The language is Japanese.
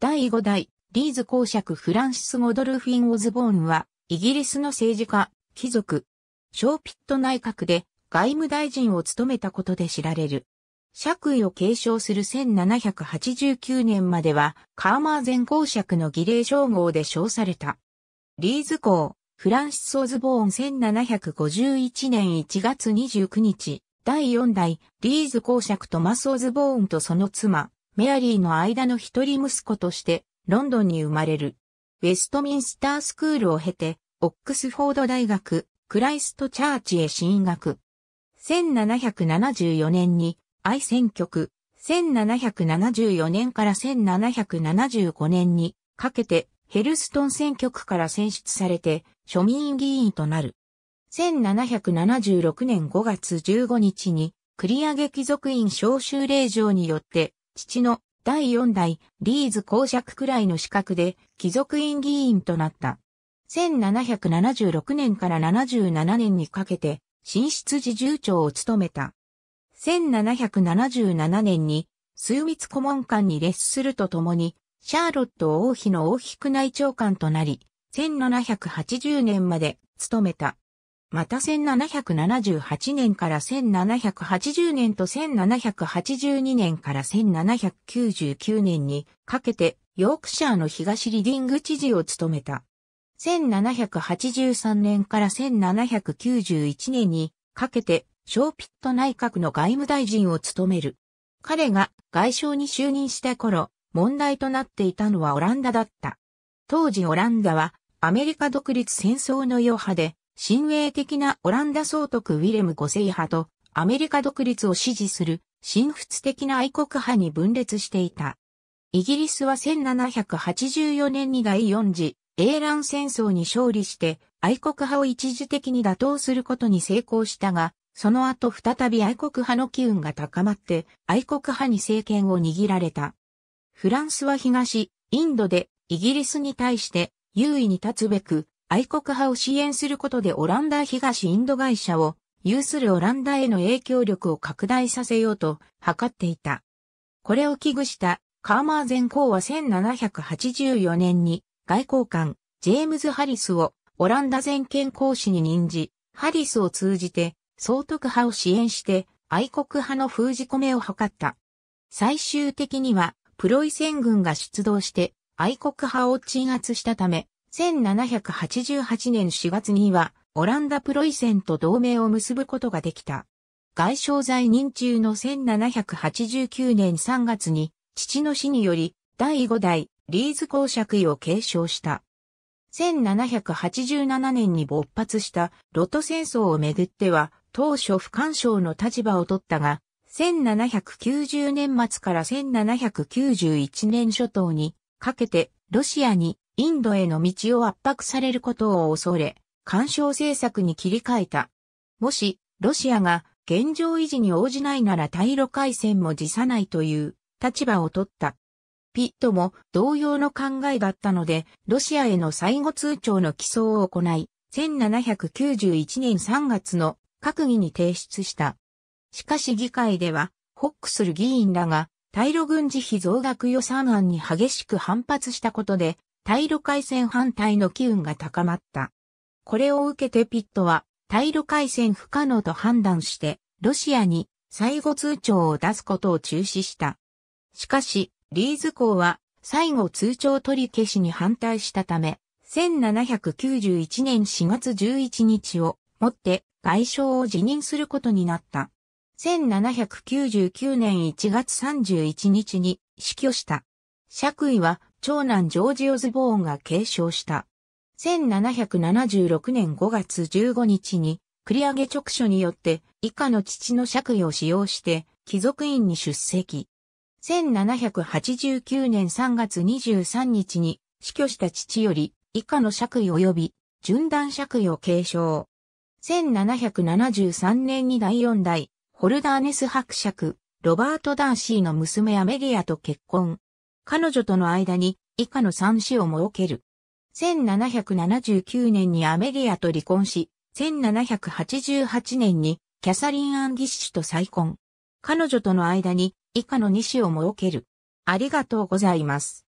第5代、リーズ公爵フランシス・ゴドルフィン・オズボーンは、イギリスの政治家、貴族、ショーピット内閣で外務大臣を務めたことで知られる。爵位を継承する1789年までは、カーマー前公爵の儀礼称号で称された。リーズ公、フランシス・オズボーン1751年1月29日、第4代、リーズ公爵トマス・オズボーンとその妻、メアリーの間の一人息子としてロンドンに生まれる。ウェストミンスタースクールを経て、オックスフォード大学、クライストチャーチへ進学。1774年に愛選曲、1774年から1775年にかけてヘルストン選挙区から選出されて庶民議員となる。1776年5月15日にり上げ貴族院召集令状によって父の第四代リーズ公爵くらいの資格で貴族院議員となった。1776年から77年にかけて、新室寺重長を務めた。1777年に、枢密顧問官に列するとともに、シャーロット王妃の王妃宮内長官となり、1780年まで務めた。また1778年から1780年と1782年から1799年にかけてヨークシャーの東リディング知事を務めた。1783年から1791年にかけてショーピット内閣の外務大臣を務める。彼が外相に就任した頃、問題となっていたのはオランダだった。当時オランダはアメリカ独立戦争の余波で親衛的なオランダ総督ウィレム五世派とアメリカ独立を支持する神仏的な愛国派に分裂していた。イギリスは1784年に第4次英乱戦争に勝利して愛国派を一時的に打倒することに成功したが、その後再び愛国派の機運が高まって愛国派に政権を握られた。フランスは東、インドでイギリスに対して優位に立つべく愛国派を支援することでオランダ東インド会社を有するオランダへの影響力を拡大させようと図っていた。これを危惧したカーマーゼン公は1784年に外交官ジェームズ・ハリスをオランダ全権公使に任じ、ハリスを通じて総督派を支援して愛国派の封じ込めを図った。最終的にはプロイセン軍が出動して愛国派を鎮圧したため、1788年4月には、オランダプロイセンと同盟を結ぶことができた。外相在任中の1789年3月に、父の死により、第5代、リーズ公爵位を継承した。1787年に勃発したロト戦争をめぐっては、当初不干渉の立場を取ったが、1790年末から1791年初頭にかけてロシアにインドへの道を圧迫されることを恐れ、干渉政策に切り替えた。もし、ロシアが現状維持に応じないなら対路海戦も辞さないという立場を取った。ピットも同様の考えだったので、ロシアへの最後通帳の起草を行い、1791年3月の閣議に提出した。しかし議会では、ホックする議員らが、対路軍事費増額予算案に激しく反発したことで、対露回線反対の機運が高まった。これを受けてピットは、対露回線不可能と判断して、ロシアに最後通帳を出すことを中止した。しかし、リーズ公は最後通帳取り消しに反対したため、1791年4月11日をもって外相を辞任することになった。1799年1月31日に死去した。爵位は長男ジョージ・オズボーンが継承した。1776年5月15日に、繰り上げ直書によって以下の父の借位を使用して貴族院に出席。1789年3月23日に死去した父より以下の借位及び順断借位を継承。1773年に第4代ホルダーネス伯爵ロバート・ダーシーの娘アメリアと結婚。彼女との間に以下の三子を設ける。1779年にアメリアと離婚し、1788年にキャサリン・アンギッシュと再婚。彼女との間に以下の二子を設ける。ありがとうございます。